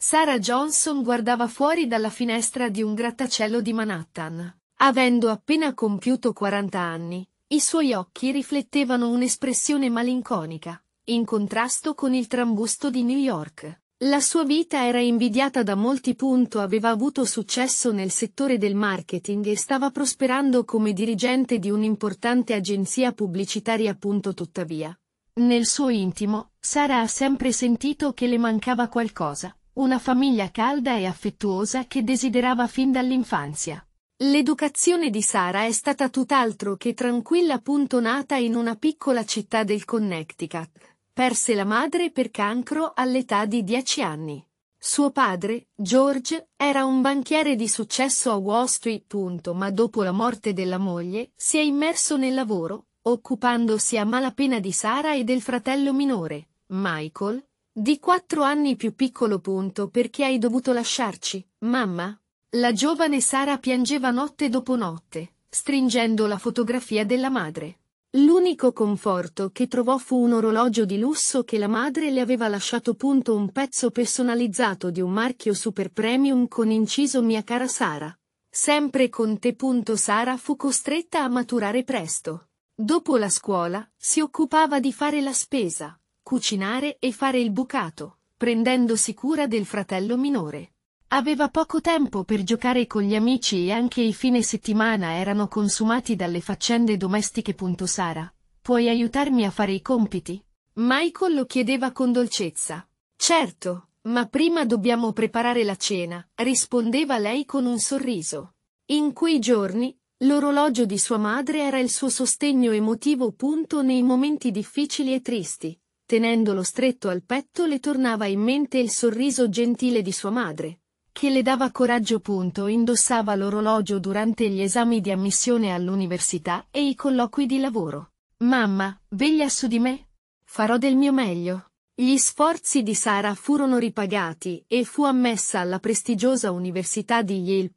Sarah Johnson guardava fuori dalla finestra di un grattacielo di Manhattan. Avendo appena compiuto 40 anni, i suoi occhi riflettevano un'espressione malinconica, in contrasto con il trambusto di New York. La sua vita era invidiata da molti. Punto, aveva avuto successo nel settore del marketing e stava prosperando come dirigente di un'importante agenzia pubblicitaria. Punto, tuttavia, nel suo intimo, Sara ha sempre sentito che le mancava qualcosa una famiglia calda e affettuosa che desiderava fin dall'infanzia. L'educazione di Sara è stata tutt'altro che tranquilla. appunto Nata in una piccola città del Connecticut, perse la madre per cancro all'età di 10 anni. Suo padre, George, era un banchiere di successo a Wall Street. ma dopo la morte della moglie si è immerso nel lavoro, occupandosi a malapena di Sara e del fratello minore, Michael, di quattro anni più piccolo punto perché hai dovuto lasciarci, mamma? La giovane Sara piangeva notte dopo notte, stringendo la fotografia della madre. L'unico conforto che trovò fu un orologio di lusso che la madre le aveva lasciato punto un pezzo personalizzato di un marchio super premium con inciso Mia cara Sara. Sempre con te. Punto Sara fu costretta a maturare presto. Dopo la scuola, si occupava di fare la spesa, cucinare e fare il bucato, prendendosi cura del fratello minore. Aveva poco tempo per giocare con gli amici e anche i fine settimana erano consumati dalle faccende domestiche. Sara, puoi aiutarmi a fare i compiti? Michael lo chiedeva con dolcezza. Certo, ma prima dobbiamo preparare la cena, rispondeva lei con un sorriso. In quei giorni, l'orologio di sua madre era il suo sostegno emotivo. Nei momenti difficili e tristi, tenendolo stretto al petto le tornava in mente il sorriso gentile di sua madre, che le dava coraggio. Punto, indossava l'orologio durante gli esami di ammissione all'università e i colloqui di lavoro. Mamma, veglia su di me? Farò del mio meglio. Gli sforzi di Sara furono ripagati e fu ammessa alla prestigiosa università di Yale.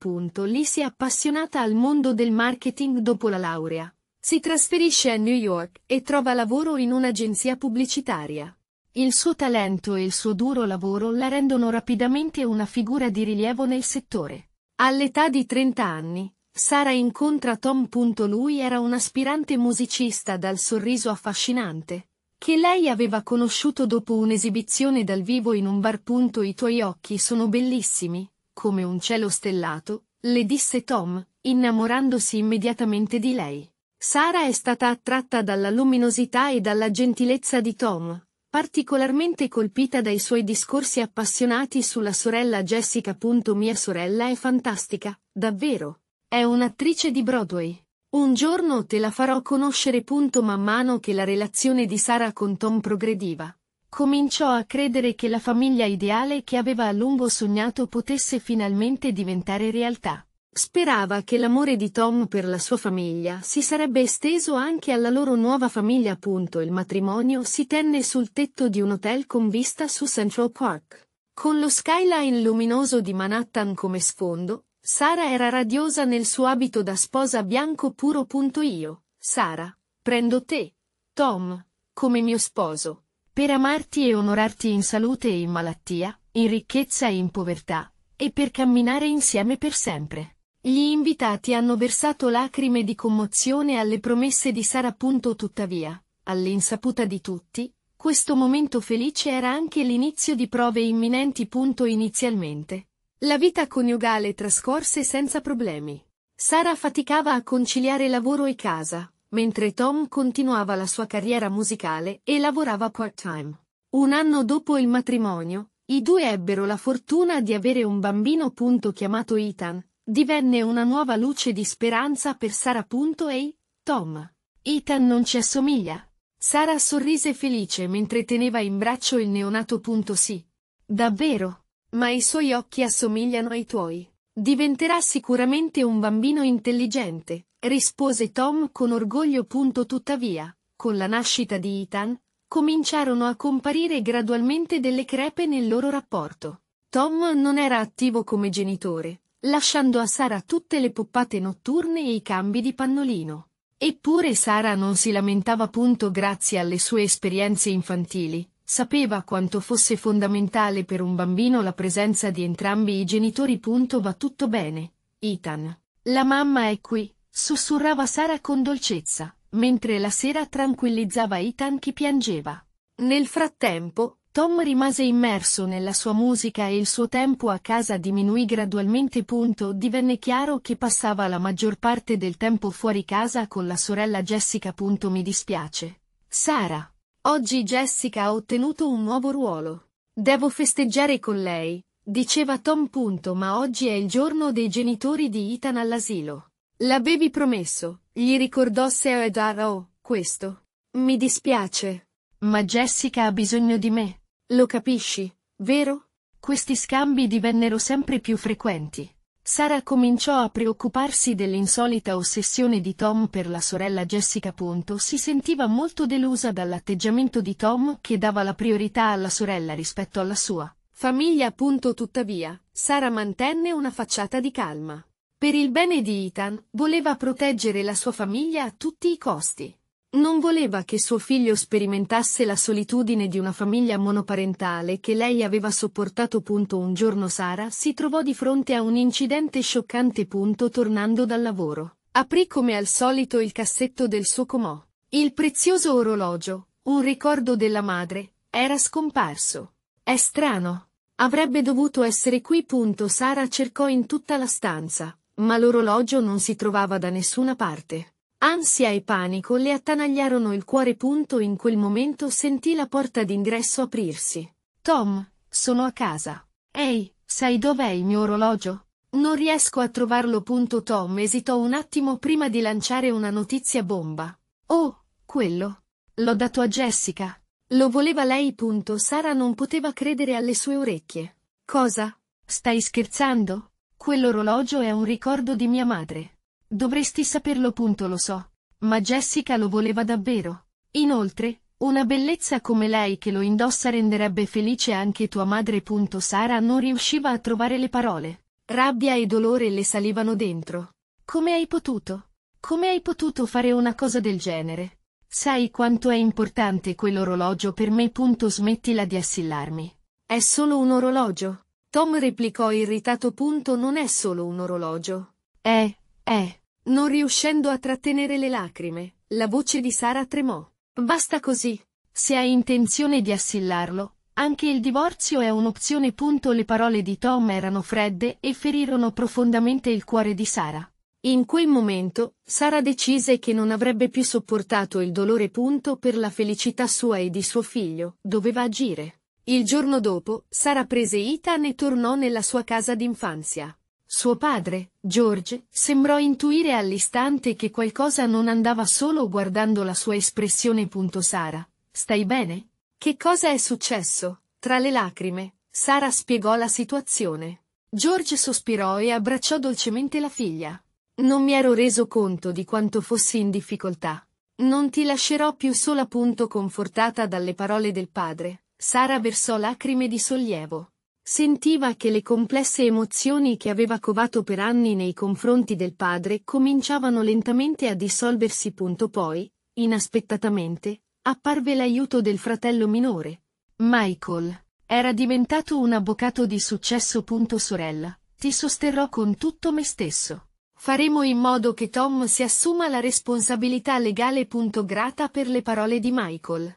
lì si è appassionata al mondo del marketing dopo la laurea si trasferisce a New York e trova lavoro in un'agenzia pubblicitaria. Il suo talento e il suo duro lavoro la rendono rapidamente una figura di rilievo nel settore. All'età di 30 anni, Sara incontra Tom. Lui era un aspirante musicista dal sorriso affascinante, che lei aveva conosciuto dopo un'esibizione dal vivo in un bar. I tuoi occhi sono bellissimi, come un cielo stellato, le disse Tom, innamorandosi immediatamente di lei. Sara è stata attratta dalla luminosità e dalla gentilezza di Tom, particolarmente colpita dai suoi discorsi appassionati sulla sorella Jessica. Mia sorella è fantastica, davvero. È un'attrice di Broadway. Un giorno te la farò conoscere. Man mano che la relazione di Sara con Tom progrediva, cominciò a credere che la famiglia ideale che aveva a lungo sognato potesse finalmente diventare realtà. Sperava che l'amore di Tom per la sua famiglia si sarebbe esteso anche alla loro nuova famiglia. Appunto, il matrimonio si tenne sul tetto di un hotel con vista su Central Park. Con lo skyline luminoso di Manhattan come sfondo, Sara era radiosa nel suo abito da sposa bianco puro. Io, Sara, prendo te, Tom, come mio sposo, per amarti e onorarti in salute e in malattia, in ricchezza e in povertà, e per camminare insieme per sempre. Gli invitati hanno versato lacrime di commozione alle promesse di Sara. Tuttavia, all'insaputa di tutti, questo momento felice era anche l'inizio di prove imminenti. Inizialmente, la vita coniugale trascorse senza problemi. Sara faticava a conciliare lavoro e casa, mentre Tom continuava la sua carriera musicale e lavorava part-time. Un anno dopo il matrimonio, i due ebbero la fortuna di avere un bambino chiamato Ethan, divenne una nuova luce di speranza per Sara. Ehi, Tom. Ethan non ci assomiglia. Sara sorrise felice mentre teneva in braccio il neonato. Sì. Davvero. Ma i suoi occhi assomigliano ai tuoi. Diventerà sicuramente un bambino intelligente, rispose Tom con orgoglio. Tuttavia, con la nascita di Ethan, cominciarono a comparire gradualmente delle crepe nel loro rapporto. Tom non era attivo come genitore, lasciando a Sara tutte le poppate notturne e i cambi di pannolino. Eppure Sara non si lamentava punto grazie alle sue esperienze infantili, sapeva quanto fosse fondamentale per un bambino la presenza di entrambi i genitori. Punto va tutto bene. Ethan. La mamma è qui, sussurrava Sara con dolcezza, mentre la sera tranquillizzava Ethan che piangeva. Nel frattempo, Tom rimase immerso nella sua musica e il suo tempo a casa diminuì gradualmente. Punto. Divenne chiaro che passava la maggior parte del tempo fuori casa con la sorella Jessica. Punto. Mi dispiace. Sara. Oggi Jessica ha ottenuto un nuovo ruolo. Devo festeggiare con lei, diceva Tom. Punto, ma oggi è il giorno dei genitori di Ethan all'asilo. L'avevi promesso, gli ricordò Seo ed Arao, oh, questo. Mi dispiace. Ma Jessica ha bisogno di me. Lo capisci, vero? Questi scambi divennero sempre più frequenti. Sara cominciò a preoccuparsi dell'insolita ossessione di Tom per la sorella Jessica. Punto. Si sentiva molto delusa dall'atteggiamento di Tom che dava la priorità alla sorella rispetto alla sua famiglia. Punto. Tuttavia, Sara mantenne una facciata di calma. Per il bene di Ethan, voleva proteggere la sua famiglia a tutti i costi. Non voleva che suo figlio sperimentasse la solitudine di una famiglia monoparentale che lei aveva sopportato. Un giorno Sara si trovò di fronte a un incidente scioccante. Tornando dal lavoro, aprì come al solito il cassetto del suo comò. Il prezioso orologio, un ricordo della madre, era scomparso. È strano. Avrebbe dovuto essere qui. Sara cercò in tutta la stanza, ma l'orologio non si trovava da nessuna parte. Ansia e panico le attanagliarono il cuore. Punto in quel momento sentì la porta d'ingresso aprirsi. Tom, sono a casa. Ehi, sai dov'è il mio orologio? Non riesco a trovarlo. Punto Tom esitò un attimo prima di lanciare una notizia bomba. Oh, quello. L'ho dato a Jessica. Lo voleva lei. Punto Sara non poteva credere alle sue orecchie. Cosa? Stai scherzando? Quell'orologio è un ricordo di mia madre. Dovresti saperlo punto lo so. Ma Jessica lo voleva davvero. Inoltre, una bellezza come lei che lo indossa renderebbe felice anche tua madre. punto Sara non riusciva a trovare le parole. Rabbia e dolore le salivano dentro. Come hai potuto? Come hai potuto fare una cosa del genere? Sai quanto è importante quell'orologio per me. punto Smettila di assillarmi. È solo un orologio. Tom replicò irritato. punto Non è solo un orologio. È, è non riuscendo a trattenere le lacrime, la voce di Sara tremò. Basta così. Se hai intenzione di assillarlo, anche il divorzio è un'opzione. Le parole di Tom erano fredde e ferirono profondamente il cuore di Sara. In quel momento, Sara decise che non avrebbe più sopportato il dolore. Per la felicità sua e di suo figlio, doveva agire. Il giorno dopo, Sara prese Ethan e tornò nella sua casa d'infanzia. Suo padre, George, sembrò intuire all'istante che qualcosa non andava solo guardando la sua espressione. Sara, stai bene? Che cosa è successo? Tra le lacrime, Sara spiegò la situazione. George sospirò e abbracciò dolcemente la figlia. Non mi ero reso conto di quanto fossi in difficoltà. Non ti lascerò più sola. Confortata dalle parole del padre, Sara versò lacrime di sollievo. Sentiva che le complesse emozioni che aveva covato per anni nei confronti del padre cominciavano lentamente a dissolversi. Punto poi, inaspettatamente, apparve l'aiuto del fratello minore. Michael era diventato un avvocato di successo. Punto sorella, ti sosterrò con tutto me stesso. Faremo in modo che Tom si assuma la responsabilità legale. Punto grata per le parole di Michael.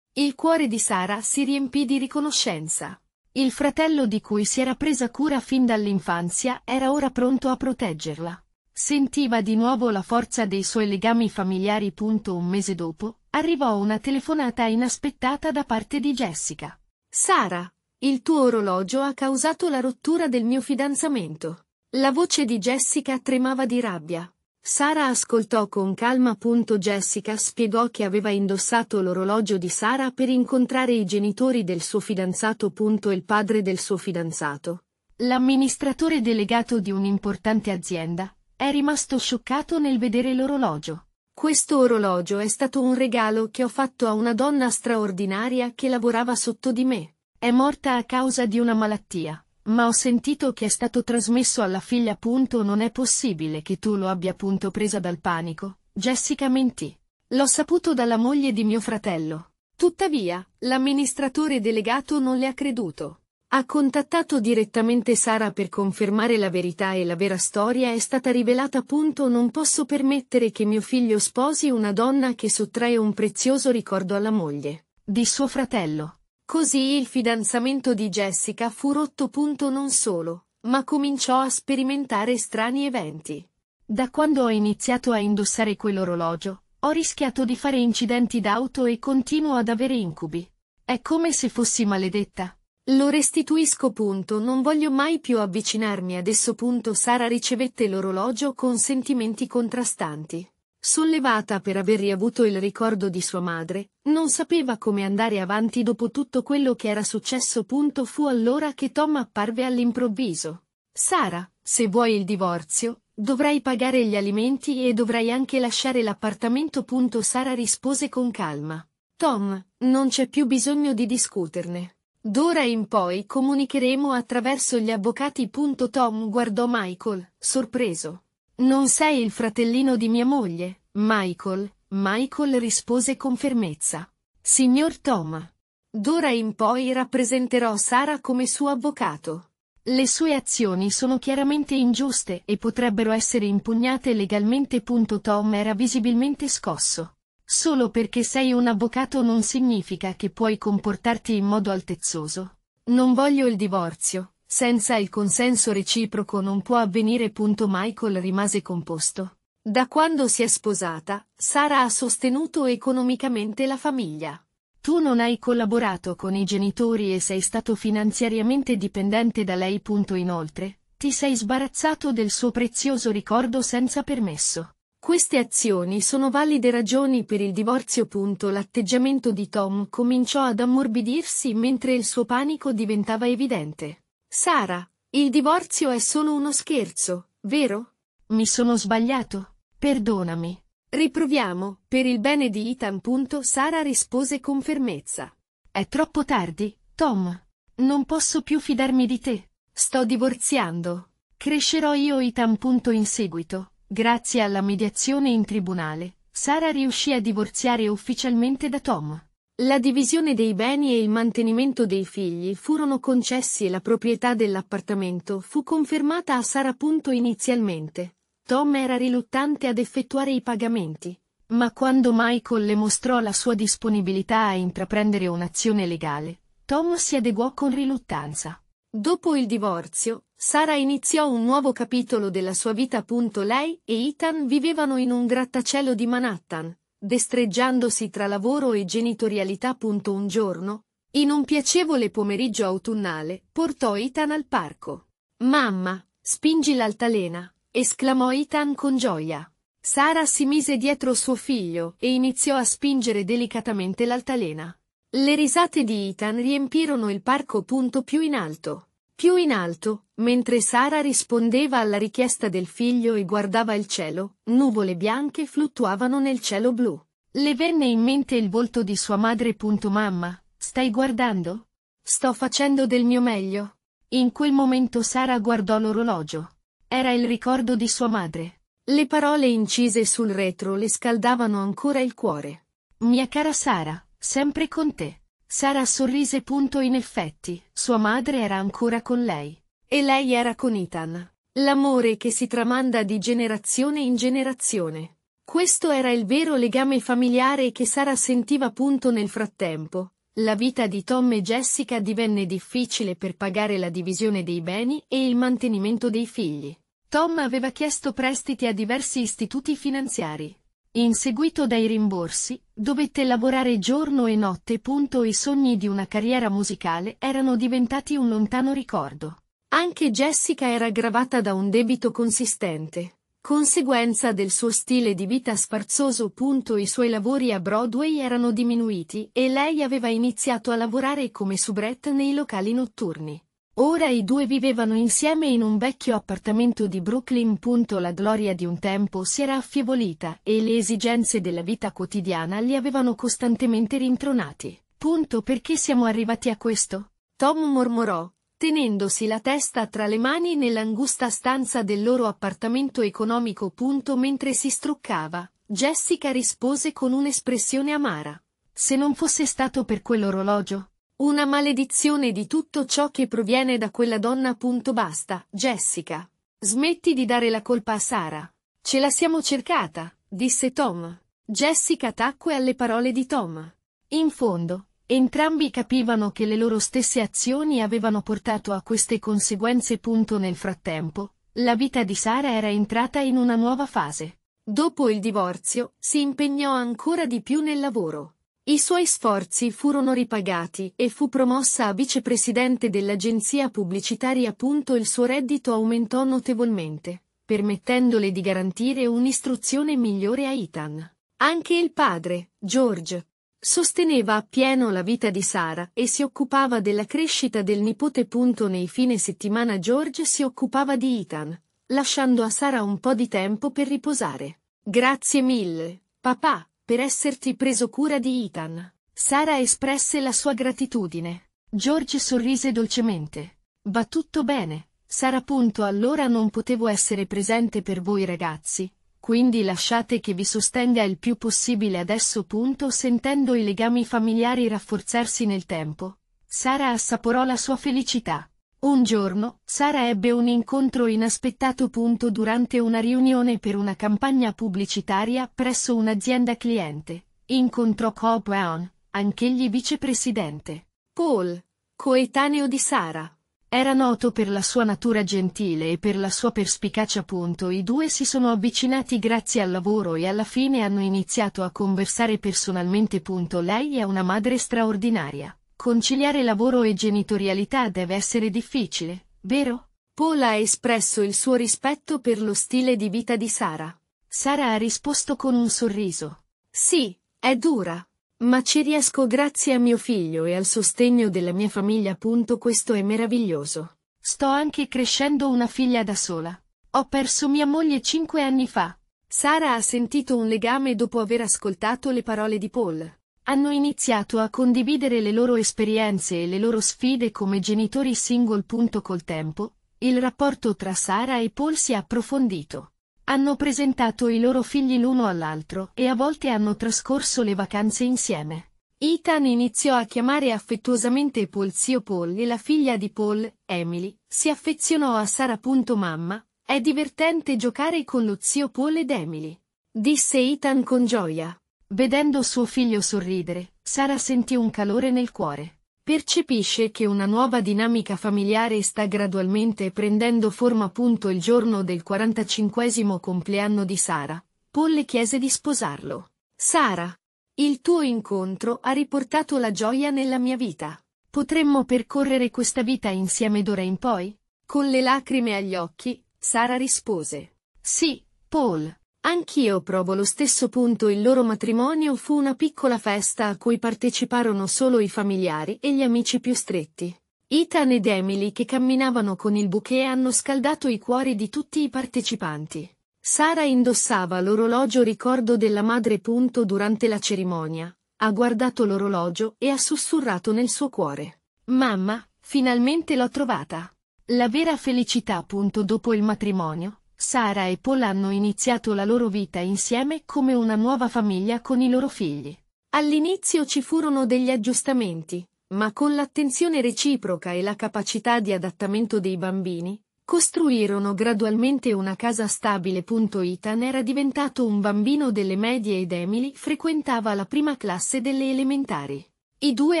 Il cuore di Sara si riempì di riconoscenza. Il fratello di cui si era presa cura fin dall'infanzia era ora pronto a proteggerla. Sentiva di nuovo la forza dei suoi legami familiari. Un mese dopo, arrivò una telefonata inaspettata da parte di Jessica. Sara, il tuo orologio ha causato la rottura del mio fidanzamento. La voce di Jessica tremava di rabbia. Sara ascoltò con calma. Jessica spiegò che aveva indossato l'orologio di Sara per incontrare i genitori del suo fidanzato. Il padre del suo fidanzato. L'amministratore delegato di un'importante azienda è rimasto scioccato nel vedere l'orologio. Questo orologio è stato un regalo che ho fatto a una donna straordinaria che lavorava sotto di me. È morta a causa di una malattia ma ho sentito che è stato trasmesso alla figlia. Punto non è possibile che tu lo abbia. Punto presa dal panico. Jessica mentì. L'ho saputo dalla moglie di mio fratello. Tuttavia, l'amministratore delegato non le ha creduto. Ha contattato direttamente Sara per confermare la verità e la vera storia è stata rivelata. Punto non posso permettere che mio figlio sposi una donna che sottrae un prezioso ricordo alla moglie di suo fratello. Così il fidanzamento di Jessica fu rotto. punto Non solo, ma cominciò a sperimentare strani eventi. Da quando ho iniziato a indossare quell'orologio, ho rischiato di fare incidenti d'auto e continuo ad avere incubi. È come se fossi maledetta. Lo restituisco. Punto. Non voglio mai più avvicinarmi ad esso. Punto. Sara ricevette l'orologio con sentimenti contrastanti. Sollevata per aver riavuto il ricordo di sua madre, non sapeva come andare avanti dopo tutto quello che era successo. Punto fu allora che Tom apparve all'improvviso. Sara, se vuoi il divorzio, dovrai pagare gli alimenti e dovrai anche lasciare l'appartamento. Punto Sara rispose con calma. Tom, non c'è più bisogno di discuterne. D'ora in poi comunicheremo attraverso gli avvocati. Tom guardò Michael, sorpreso. Non sei il fratellino di mia moglie, Michael, Michael rispose con fermezza. Signor Tom. D'ora in poi rappresenterò Sara come suo avvocato. Le sue azioni sono chiaramente ingiuste e potrebbero essere impugnate legalmente. Tom era visibilmente scosso. Solo perché sei un avvocato non significa che puoi comportarti in modo altezzoso. Non voglio il divorzio, senza il consenso reciproco non può avvenire. Michael rimase composto. Da quando si è sposata, Sara ha sostenuto economicamente la famiglia. Tu non hai collaborato con i genitori e sei stato finanziariamente dipendente da lei. Inoltre, ti sei sbarazzato del suo prezioso ricordo senza permesso. Queste azioni sono valide ragioni per il divorzio. L'atteggiamento di Tom cominciò ad ammorbidirsi mentre il suo panico diventava evidente. Sara, il divorzio è solo uno scherzo, vero? Mi sono sbagliato. Perdonami. Riproviamo, per il bene di Ethan. Sara rispose con fermezza. È troppo tardi, Tom. Non posso più fidarmi di te. Sto divorziando. Crescerò io Ethan. In seguito, grazie alla mediazione in tribunale, Sara riuscì a divorziare ufficialmente da Tom. La divisione dei beni e il mantenimento dei figli furono concessi e la proprietà dell'appartamento fu confermata a Sara. Inizialmente, Tom era riluttante ad effettuare i pagamenti, ma quando Michael le mostrò la sua disponibilità a intraprendere un'azione legale, Tom si adeguò con riluttanza. Dopo il divorzio, Sara iniziò un nuovo capitolo della sua vita. Lei e Ethan vivevano in un grattacielo di Manhattan, destreggiandosi tra lavoro e genitorialità. Un giorno, in un piacevole pomeriggio autunnale, portò Ethan al parco. Mamma, spingi l'altalena, esclamò Ethan con gioia. Sara si mise dietro suo figlio e iniziò a spingere delicatamente l'altalena. Le risate di Ethan riempirono il parco. punto Più in alto, più in alto, Mentre Sara rispondeva alla richiesta del figlio e guardava il cielo, nuvole bianche fluttuavano nel cielo blu. Le venne in mente il volto di sua madre. Mamma, stai guardando? Sto facendo del mio meglio. In quel momento Sara guardò l'orologio. Era il ricordo di sua madre. Le parole incise sul retro le scaldavano ancora il cuore. Mia cara Sara, sempre con te. Sara sorrise. In effetti, sua madre era ancora con lei. E lei era con Ethan. L'amore che si tramanda di generazione in generazione. Questo era il vero legame familiare che Sara sentiva appunto nel frattempo. La vita di Tom e Jessica divenne difficile per pagare la divisione dei beni e il mantenimento dei figli. Tom aveva chiesto prestiti a diversi istituti finanziari. Inseguito dai rimborsi, dovette lavorare giorno e notte. Punto, I sogni di una carriera musicale erano diventati un lontano ricordo. Anche Jessica era gravata da un debito consistente, conseguenza del suo stile di vita sfarzoso. I suoi lavori a Broadway erano diminuiti e lei aveva iniziato a lavorare come soubrette nei locali notturni. Ora i due vivevano insieme in un vecchio appartamento di Brooklyn. La gloria di un tempo si era affievolita e le esigenze della vita quotidiana li avevano costantemente rintronati. Punto perché siamo arrivati a questo? Tom mormorò, tenendosi la testa tra le mani nell'angusta stanza del loro appartamento economico. Punto mentre si struccava, Jessica rispose con un'espressione amara. Se non fosse stato per quell'orologio. Una maledizione di tutto ciò che proviene da quella donna. Punto basta, Jessica. Smetti di dare la colpa a Sara. Ce la siamo cercata, disse Tom. Jessica tacque alle parole di Tom. In fondo, Entrambi capivano che le loro stesse azioni avevano portato a queste conseguenze. Nel frattempo, la vita di Sara era entrata in una nuova fase. Dopo il divorzio, si impegnò ancora di più nel lavoro. I suoi sforzi furono ripagati e fu promossa a vicepresidente dell'agenzia pubblicitaria. Il suo reddito aumentò notevolmente, permettendole di garantire un'istruzione migliore a Ethan. Anche il padre, George, Sosteneva appieno la vita di Sara e si occupava della crescita del nipote. Nei fine settimana George si occupava di Ethan, lasciando a Sara un po' di tempo per riposare. Grazie mille, papà, per esserti preso cura di Ethan. Sara espresse la sua gratitudine. George sorrise dolcemente. Va tutto bene. Sara. Allora non potevo essere presente per voi ragazzi, quindi lasciate che vi sostenga il più possibile adesso. Punto, sentendo i legami familiari rafforzarsi nel tempo, Sara assaporò la sua felicità. Un giorno, Sara ebbe un incontro inaspettato. Punto, durante una riunione per una campagna pubblicitaria presso un'azienda cliente. Incontrò Cobb Brown, anch'egli vicepresidente. Paul, coetaneo di Sara. Era noto per la sua natura gentile e per la sua perspicacia. I due si sono avvicinati grazie al lavoro e alla fine hanno iniziato a conversare personalmente. Lei è una madre straordinaria. Conciliare lavoro e genitorialità deve essere difficile, vero? Paul ha espresso il suo rispetto per lo stile di vita di Sara. Sara ha risposto con un sorriso. Sì, è dura, ma ci riesco grazie a mio figlio e al sostegno della mia famiglia. Punto, questo è meraviglioso. Sto anche crescendo una figlia da sola. Ho perso mia moglie cinque anni fa. Sara ha sentito un legame dopo aver ascoltato le parole di Paul. Hanno iniziato a condividere le loro esperienze e le loro sfide come genitori single. Punto, col tempo, il rapporto tra Sara e Paul si è approfondito. Hanno presentato i loro figli l'uno all'altro e a volte hanno trascorso le vacanze insieme. Ethan iniziò a chiamare affettuosamente Paul zio Paul e la figlia di Paul, Emily, si affezionò a Sara. Mamma, è divertente giocare con lo zio Paul ed Emily. Disse Ethan con gioia. Vedendo suo figlio sorridere, Sara sentì un calore nel cuore percepisce che una nuova dinamica familiare sta gradualmente prendendo forma. appunto il giorno del 45 compleanno di Sara, Paul le chiese di sposarlo. Sara, il tuo incontro ha riportato la gioia nella mia vita. Potremmo percorrere questa vita insieme d'ora in poi? Con le lacrime agli occhi, Sara rispose. Sì, Paul, Anch'io provo lo stesso punto il loro matrimonio fu una piccola festa a cui parteciparono solo i familiari e gli amici più stretti. Ethan ed Emily che camminavano con il bouquet hanno scaldato i cuori di tutti i partecipanti. Sara indossava l'orologio ricordo della madre punto durante la cerimonia, ha guardato l'orologio e ha sussurrato nel suo cuore. Mamma, finalmente l'ho trovata. La vera felicità punto dopo il matrimonio, Sara e Paul hanno iniziato la loro vita insieme come una nuova famiglia con i loro figli. All'inizio ci furono degli aggiustamenti, ma con l'attenzione reciproca e la capacità di adattamento dei bambini, costruirono gradualmente una casa stabile. Ethan era diventato un bambino delle medie ed Emily frequentava la prima classe delle elementari. I due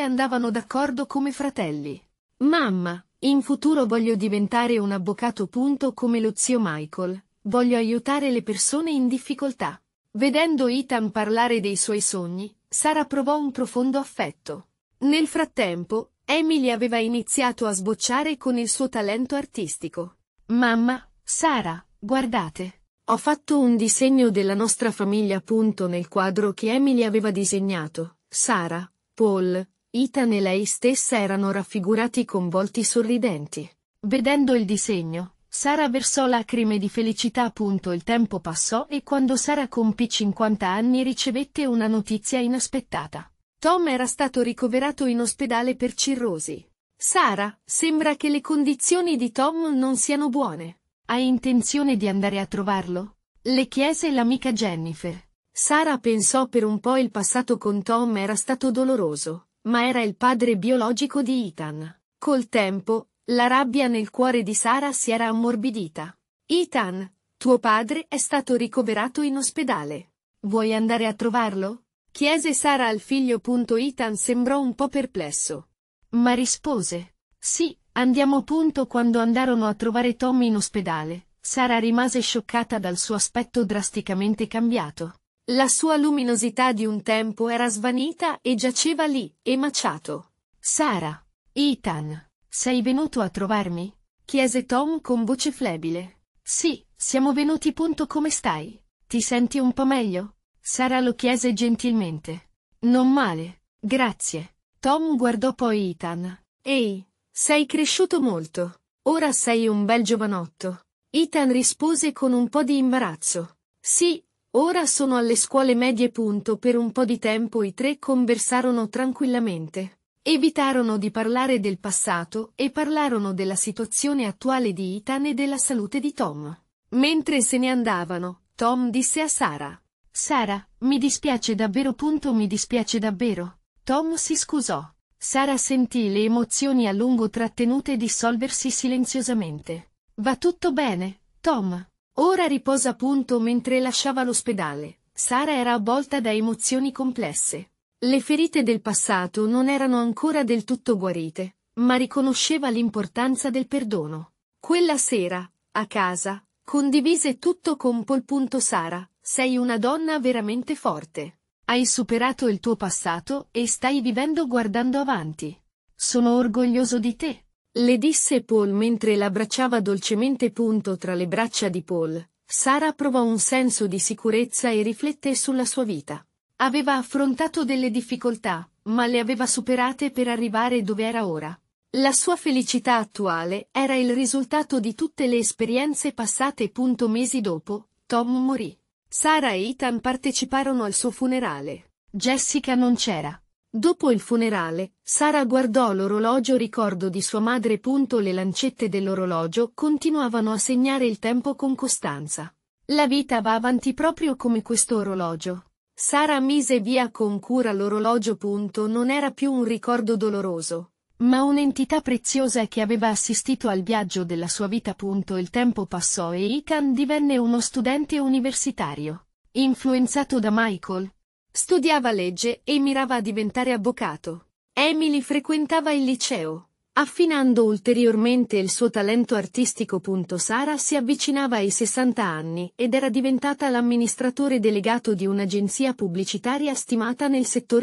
andavano d'accordo come fratelli. Mamma, in futuro voglio diventare un avvocato punto come lo zio Michael. Voglio aiutare le persone in difficoltà. Vedendo Ethan parlare dei suoi sogni, Sara provò un profondo affetto. Nel frattempo, Emily aveva iniziato a sbocciare con il suo talento artistico. Mamma, Sara, guardate. Ho fatto un disegno della nostra famiglia appunto nel quadro che Emily aveva disegnato. Sara, Paul, Ethan e lei stessa erano raffigurati con volti sorridenti. Vedendo il disegno, Sara versò lacrime di felicità. Appunto Il tempo passò e quando Sara compì 50 anni ricevette una notizia inaspettata. Tom era stato ricoverato in ospedale per cirrosi. Sara, sembra che le condizioni di Tom non siano buone. Hai intenzione di andare a trovarlo? Le chiese l'amica Jennifer. Sara pensò per un po' il passato con Tom era stato doloroso ma era il padre biologico di Ethan. Col tempo, la rabbia nel cuore di Sara si era ammorbidita. Ethan, tuo padre è stato ricoverato in ospedale. Vuoi andare a trovarlo? Chiese Sara al figlio. Ethan sembrò un po' perplesso. Ma rispose. Sì, andiamo. Quando andarono a trovare Tommy in ospedale, Sara rimase scioccata dal suo aspetto drasticamente cambiato. La sua luminosità di un tempo era svanita e giaceva lì, emaciato. Sara. Ethan. Sei venuto a trovarmi? chiese Tom con voce flebile. Sì, siamo venuti punto come stai. Ti senti un po' meglio? Sara lo chiese gentilmente. Non male, grazie. Tom guardò poi Ethan. Ehi, sei cresciuto molto. Ora sei un bel giovanotto. Ethan rispose con un po' di imbarazzo. Sì, Ora sono alle scuole medie. Punto. Per un po' di tempo i tre conversarono tranquillamente. Evitarono di parlare del passato e parlarono della situazione attuale di Ethan e della salute di Tom. Mentre se ne andavano, Tom disse a Sara. Sara, mi dispiace davvero. Punto, mi dispiace davvero. Tom si scusò. Sara sentì le emozioni a lungo trattenute dissolversi silenziosamente. Va tutto bene, Tom. Ora riposa. Punto. Mentre lasciava l'ospedale, Sara era avvolta da emozioni complesse. Le ferite del passato non erano ancora del tutto guarite, ma riconosceva l'importanza del perdono. Quella sera, a casa, condivise tutto con Pol. Sara, sei una donna veramente forte. Hai superato il tuo passato e stai vivendo guardando avanti. Sono orgoglioso di te. Le disse Paul mentre l'abbracciava dolcemente. Punto tra le braccia di Paul. Sara provò un senso di sicurezza e riflette sulla sua vita. Aveva affrontato delle difficoltà, ma le aveva superate per arrivare dove era ora. La sua felicità attuale era il risultato di tutte le esperienze passate. Mesi dopo, Tom morì. Sara e Ethan parteciparono al suo funerale. Jessica non c'era. Dopo il funerale, Sara guardò l'orologio ricordo di sua madre. Le lancette dell'orologio continuavano a segnare il tempo con costanza. La vita va avanti proprio come questo orologio. Sara mise via con cura l'orologio. Non era più un ricordo doloroso, ma un'entità preziosa che aveva assistito al viaggio della sua vita. Il tempo passò e Ikan divenne uno studente universitario. Influenzato da Michael, Studiava legge e mirava a diventare avvocato. Emily frequentava il liceo, affinando ulteriormente il suo talento artistico. Sara si avvicinava ai 60 anni ed era diventata l'amministratore delegato di un'agenzia pubblicitaria stimata nel settore.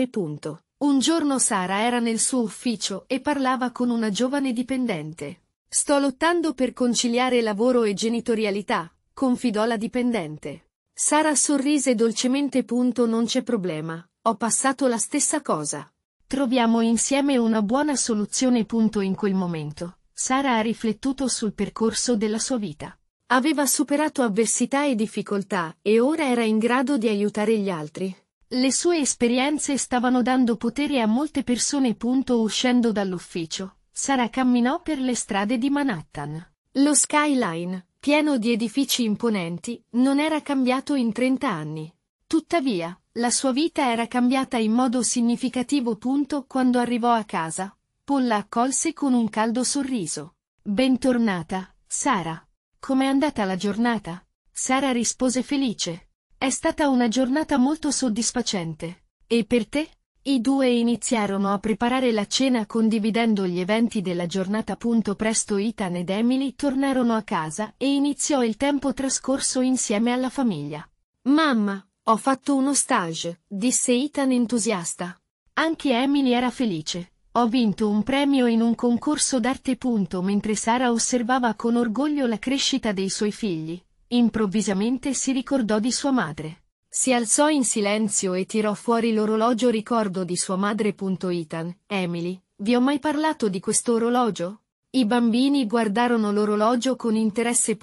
Un giorno Sara era nel suo ufficio e parlava con una giovane dipendente. Sto lottando per conciliare lavoro e genitorialità, confidò la dipendente. Sara sorrise dolcemente. Punto non c'è problema, ho passato la stessa cosa. Troviamo insieme una buona soluzione. Punto in quel momento, Sara ha riflettuto sul percorso della sua vita. Aveva superato avversità e difficoltà e ora era in grado di aiutare gli altri. Le sue esperienze stavano dando potere a molte persone. Punto uscendo dall'ufficio, Sara camminò per le strade di Manhattan. Lo skyline, pieno di edifici imponenti, non era cambiato in 30 anni. Tuttavia, la sua vita era cambiata in modo significativo. Punto quando arrivò a casa, Paul la accolse con un caldo sorriso. Bentornata, Sara. Com'è andata la giornata? Sara rispose felice. È stata una giornata molto soddisfacente. E per te? I due iniziarono a preparare la cena condividendo gli eventi della giornata. Punto Presto Ethan ed Emily tornarono a casa e iniziò il tempo trascorso insieme alla famiglia. Mamma, ho fatto uno stage, disse Ethan entusiasta. Anche Emily era felice. Ho vinto un premio in un concorso d'arte. Mentre Sara osservava con orgoglio la crescita dei suoi figli, improvvisamente si ricordò di sua madre. Si alzò in silenzio e tirò fuori l'orologio ricordo di sua madre. Itan, Emily, vi ho mai parlato di questo orologio? I bambini guardarono l'orologio con interesse.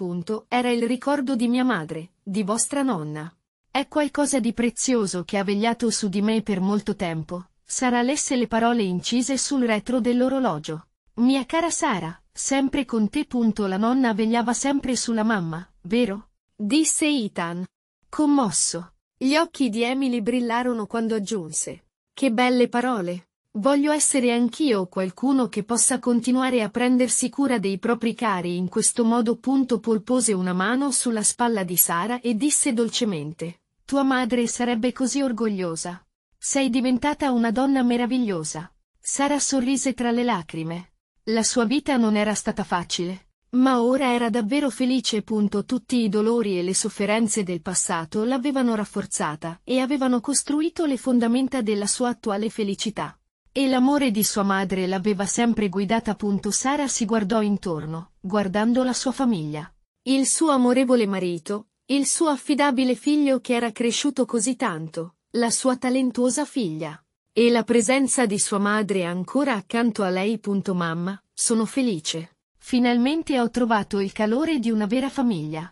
Era il ricordo di mia madre, di vostra nonna. È qualcosa di prezioso che ha vegliato su di me per molto tempo. Sara lesse le parole incise sul retro dell'orologio. Mia cara Sara, sempre con te. La nonna vegliava sempre sulla mamma, vero? disse Ethan. Commosso. Gli occhi di Emily brillarono quando aggiunse. Che belle parole! Voglio essere anch'io qualcuno che possa continuare a prendersi cura dei propri cari in questo modo. Punto Paul pose una mano sulla spalla di Sara e disse dolcemente. Tua madre sarebbe così orgogliosa. Sei diventata una donna meravigliosa. Sara sorrise tra le lacrime. La sua vita non era stata facile. Ma ora era davvero felice. Tutti i dolori e le sofferenze del passato l'avevano rafforzata e avevano costruito le fondamenta della sua attuale felicità. E l'amore di sua madre l'aveva sempre guidata. Sara si guardò intorno, guardando la sua famiglia. Il suo amorevole marito, il suo affidabile figlio che era cresciuto così tanto, la sua talentuosa figlia. E la presenza di sua madre ancora accanto a lei. Mamma, sono felice. Finalmente ho trovato il calore di una vera famiglia.